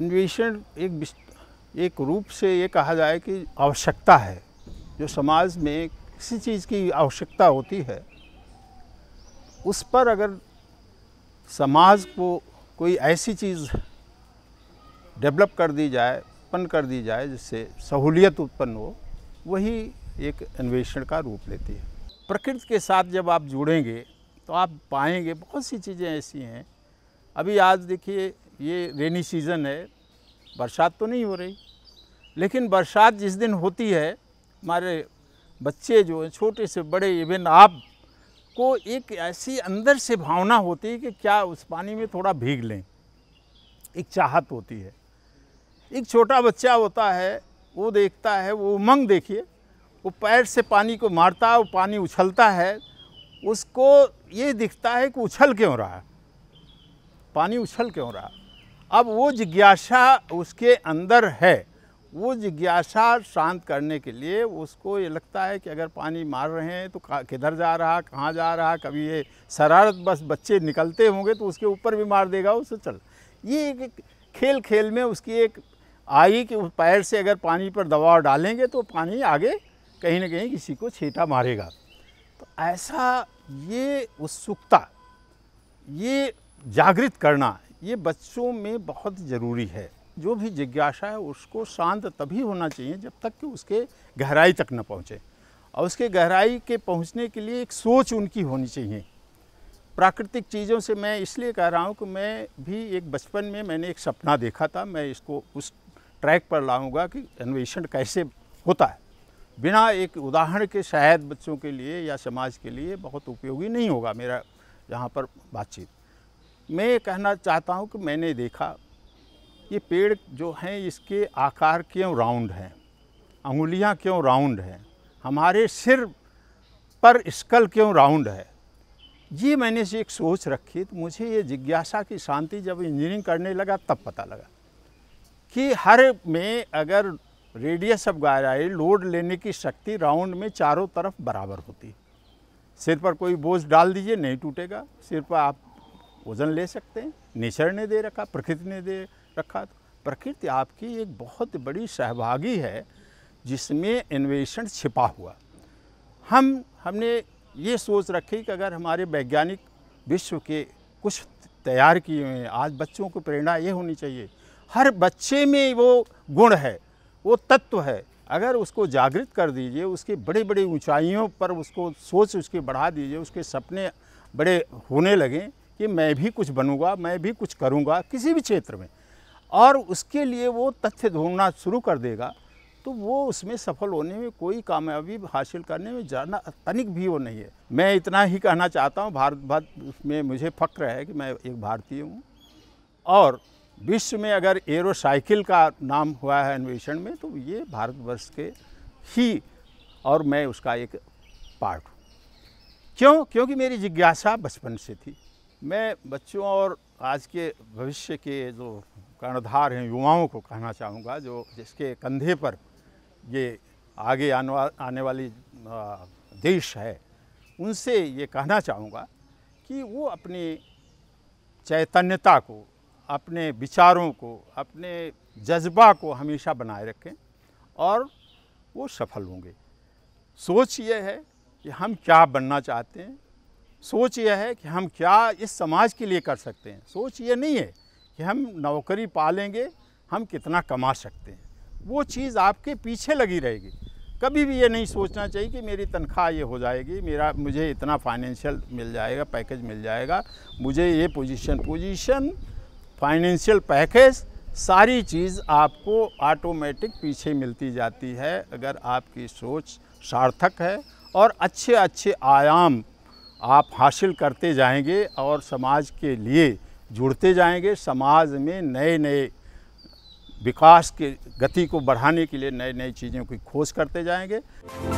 अन्वेषण एक एक रूप से ये कहा जाए कि आवश्यकता है जो समाज में किसी चीज़ की आवश्यकता होती है उस पर अगर समाज को कोई ऐसी चीज़ डेवलप कर दी जाए उत्पन्न कर दी जाए जिससे सहूलियत उत्पन्न हो वही एक अन्वेषण का रूप लेती है प्रकृति के साथ जब आप जुड़ेंगे तो आप पाएंगे बहुत सी चीज़ें ऐसी हैं अभी आज देखिए ये रेनी सीज़न है बरसात तो नहीं हो रही लेकिन बरसात जिस दिन होती है हमारे बच्चे जो हैं छोटे से बड़े इवन आप को एक ऐसी अंदर से भावना होती है कि क्या उस पानी में थोड़ा भीग लें एक चाहत होती है एक छोटा बच्चा होता है वो देखता है वो उमंग देखिए वो पैर से पानी को मारता है वो पानी उछलता है उसको ये दिखता है कि उछल क्यों रहा है पानी उछल क्यों रहा अब वो जिज्ञासा उसके अंदर है वो जिज्ञासा शांत करने के लिए उसको ये लगता है कि अगर पानी मार रहे हैं तो किधर जा रहा कहाँ जा रहा कभी ये शरारत बस बच्चे निकलते होंगे तो उसके ऊपर भी मार देगा उसे चल ये एक खेल खेल में उसकी एक आई कि उस पैर से अगर पानी पर दबाव डालेंगे तो पानी आगे कहीं ना कहीं किसी को छीटा मारेगा तो ऐसा ये उत्सुकता ये जागृत करना ये बच्चों में बहुत ज़रूरी है जो भी जिज्ञासा है उसको शांत तभी होना चाहिए जब तक कि उसके गहराई तक न पहुँचे और उसके गहराई के पहुँचने के लिए एक सोच उनकी होनी चाहिए प्राकृतिक चीज़ों से मैं इसलिए कह रहा हूँ कि मैं भी एक बचपन में मैंने एक सपना देखा था मैं इसको उस ट्रैक पर लाऊंगा कि अन्वेषण कैसे होता है बिना एक उदाहरण के शायद बच्चों के लिए या समाज के लिए बहुत उपयोगी नहीं होगा मेरा यहाँ पर बातचीत मैं कहना चाहता हूँ कि मैंने देखा ये पेड़ जो हैं इसके आकार क्यों राउंड हैं अंगुलियाँ क्यों राउंड हैं हमारे सिर पर स्कल क्यों राउंड है ये मैंने से एक सोच रखी तो मुझे ये जिज्ञासा की शांति जब इंजीनियरिंग करने लगा तब पता लगा कि हर में अगर रेडियस ऑफ जाए लोड लेने की शक्ति राउंड में चारों तरफ बराबर होती सिर पर कोई बोझ डाल दीजिए नहीं टूटेगा सिर पर आप वज़न ले सकते हैं नेचर ने दे रखा प्रकृति ने दे रखा तो प्रकृति आपकी एक बहुत बड़ी सहभागी है जिसमें इन्वेशन छिपा हुआ हम हमने ये सोच रखी कि अगर हमारे वैज्ञानिक विश्व के कुछ तैयार किए हुए हैं आज बच्चों को प्रेरणा ये होनी चाहिए हर बच्चे में वो गुण है वो तत्व है अगर उसको जागृत कर दीजिए उसके बड़े बड़े ऊंचाइयों पर उसको सोच उसकी बढ़ा दीजिए उसके सपने बड़े होने लगें कि मैं भी कुछ बनूंगा मैं भी कुछ करूंगा किसी भी क्षेत्र में और उसके लिए वो तथ्य ढूंढना शुरू कर देगा तो वो उसमें सफल होने में कोई कामयाबी हासिल करने में जाना तनिक भी वो नहीं है मैं इतना ही कहना चाहता हूँ भारत भारत में मुझे फ़क्र है कि मैं एक भारतीय हूँ और विश्व में अगर एरोसाइकिल का नाम हुआ है अन्वेषण में तो ये भारतवर्ष के ही और मैं उसका एक पार्ट हूँ क्यों क्योंकि मेरी जिज्ञासा बचपन से थी मैं बच्चों और आज के भविष्य के जो कर्णधार हैं युवाओं को कहना चाहूँगा जो जिसके कंधे पर ये आगे आने वाली देश है उनसे ये कहना चाहूँगा कि वो अपनी चैतन्यता को अपने विचारों को अपने जज्बा को हमेशा बनाए रखें और वो सफल होंगे सोच ये है कि हम क्या बनना चाहते हैं सोच यह है कि हम क्या इस समाज के लिए कर सकते हैं सोच ये नहीं है कि हम नौकरी पालेंगे हम कितना कमा सकते हैं वो चीज़ आपके पीछे लगी रहेगी कभी भी ये नहीं सोचना चाहिए कि मेरी तनख्वाह ये हो जाएगी मेरा मुझे इतना फाइनेंशियल मिल जाएगा पैकेज मिल जाएगा मुझे ये पोजीशन पोजीशन फाइनेंशियल पैकेज सारी चीज़ आपको ऑटोमेटिक पीछे मिलती जाती है अगर आपकी सोच सार्थक है और अच्छे अच्छे आयाम आप हासिल करते जाएंगे और समाज के लिए जुड़ते जाएंगे समाज में नए नए विकास के गति को बढ़ाने के लिए नए नए चीज़ों की खोज करते जाएंगे